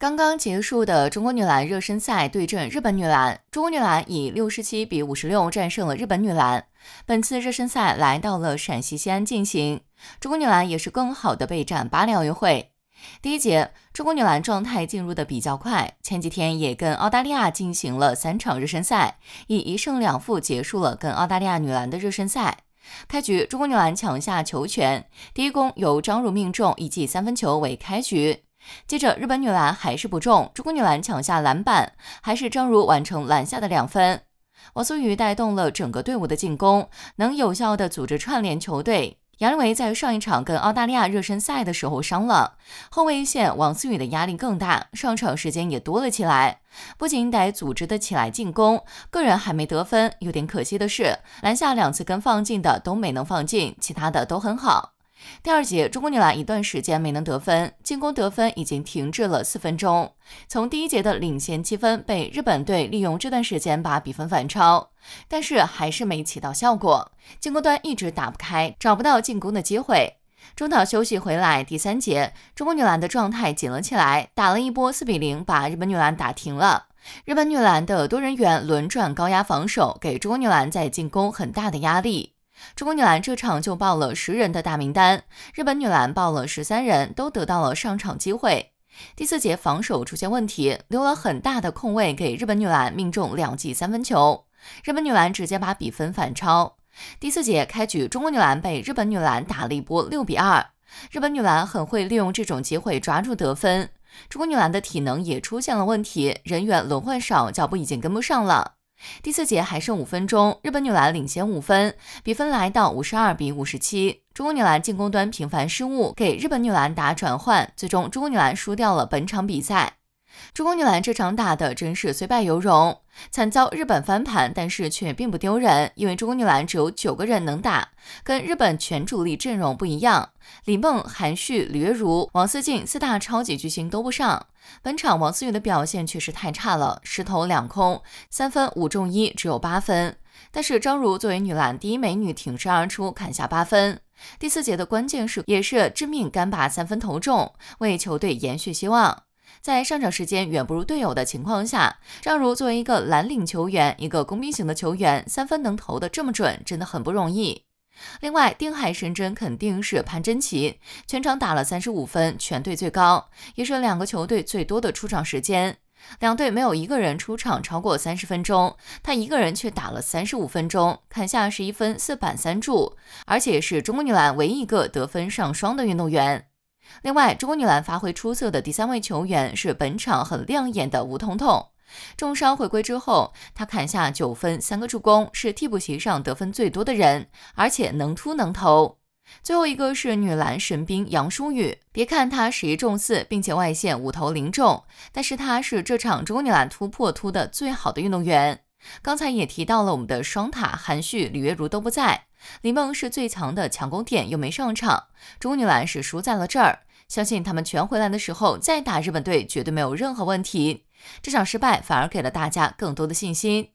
刚刚结束的中国女篮热身赛对阵日本女篮，中国女篮以六十七比五十六战胜了日本女篮。本次热身赛来到了陕西西安进行，中国女篮也是更好的备战巴黎奥运会。第一节，中国女篮状态进入的比较快，前几天也跟澳大利亚进行了三场热身赛，以一胜两负结束了跟澳大利亚女篮的热身赛。开局，中国女篮抢下球权，第一攻由张汝命中一记三分球为开局。接着，日本女篮还是不中，中国女篮抢下篮板，还是张茹完成篮下的两分。王思雨带动了整个队伍的进攻，能有效的组织串联球队。杨利维在上一场跟澳大利亚热身赛的时候伤了，后卫线王思雨的压力更大，上场时间也多了起来，不仅得组织的起来进攻，个人还没得分，有点可惜的是，篮下两次跟放进的都没能放进，其他的都很好。第二节，中国女篮一段时间没能得分，进攻得分已经停滞了四分钟。从第一节的领先积分被日本队利用这段时间把比分反超，但是还是没起到效果，进攻端一直打不开，找不到进攻的机会。中岛休息回来，第三节，中国女篮的状态紧了起来，打了一波四比零把日本女篮打停了。日本女篮的多人员轮转高压防守，给中国女篮在进攻很大的压力。中国女篮这场就报了十人的大名单，日本女篮报了十三人，都得到了上场机会。第四节防守出现问题，留了很大的空位给日本女篮，命中两记三分球，日本女篮直接把比分反超。第四节开局，中国女篮被日本女篮打了一波六比二，日本女篮很会利用这种机会抓住得分。中国女篮的体能也出现了问题，人员轮换少，脚步已经跟不上了。第四节还剩五分钟，日本女篮领先五分，比分来到五十二比五十七。中国女篮进攻端频繁失误，给日本女篮打转换，最终中国女篮输掉了本场比赛。中国女篮这场打的真是虽败犹荣，惨遭日本翻盘，但是却并不丢人，因为中国女篮只有九个人能打，跟日本全主力阵容不一样。李梦、韩旭、吕月如、王思静四大超级巨星都不上。本场王思雨的表现确实太差了，十投两空，三分五中一，只有八分。但是张茹作为女篮第一美女挺身而出，砍下八分。第四节的关键是也是致命干拔三分投中，为球队延续希望。在上场时间远不如队友的情况下，张如作为一个蓝领球员，一个工兵型的球员，三分能投的这么准，真的很不容易。另外，定海神针肯定是潘臻奇，全场打了三十五分，全队最高，也是两个球队最多的出场时间。两队没有一个人出场超过三十分钟，他一个人却打了三十五分钟，砍下十一分四板三助，而且是中国女篮唯一一个得分上双的运动员。另外，中国女篮发挥出色的第三位球员是本场很亮眼的吴彤彤。重伤回归之后，他砍下九分三个助攻，是替补席上得分最多的人，而且能突能投。最后一个是女篮神兵杨舒予，别看她十一中四，并且外线五投零中，但是她是这场中国女篮突破突的最好的运动员。刚才也提到了，我们的双塔韩旭、李月茹都不在。李梦是最强的强攻点，又没上场，中国女篮是输在了这儿。相信他们全回来的时候再打日本队，绝对没有任何问题。这场失败反而给了大家更多的信心。